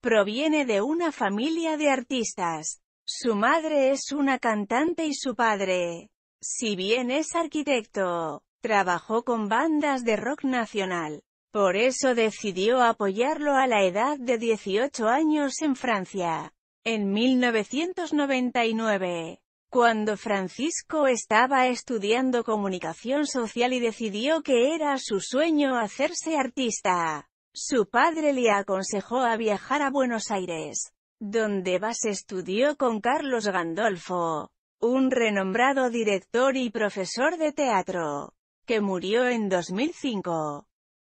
Proviene de una familia de artistas. Su madre es una cantante y su padre, si bien es arquitecto, trabajó con bandas de rock nacional. Por eso decidió apoyarlo a la edad de 18 años en Francia. En 1999, cuando Francisco estaba estudiando comunicación social y decidió que era su sueño hacerse artista, su padre le aconsejó a viajar a Buenos Aires, donde Bas estudió con Carlos Gandolfo, un renombrado director y profesor de teatro, que murió en 2005.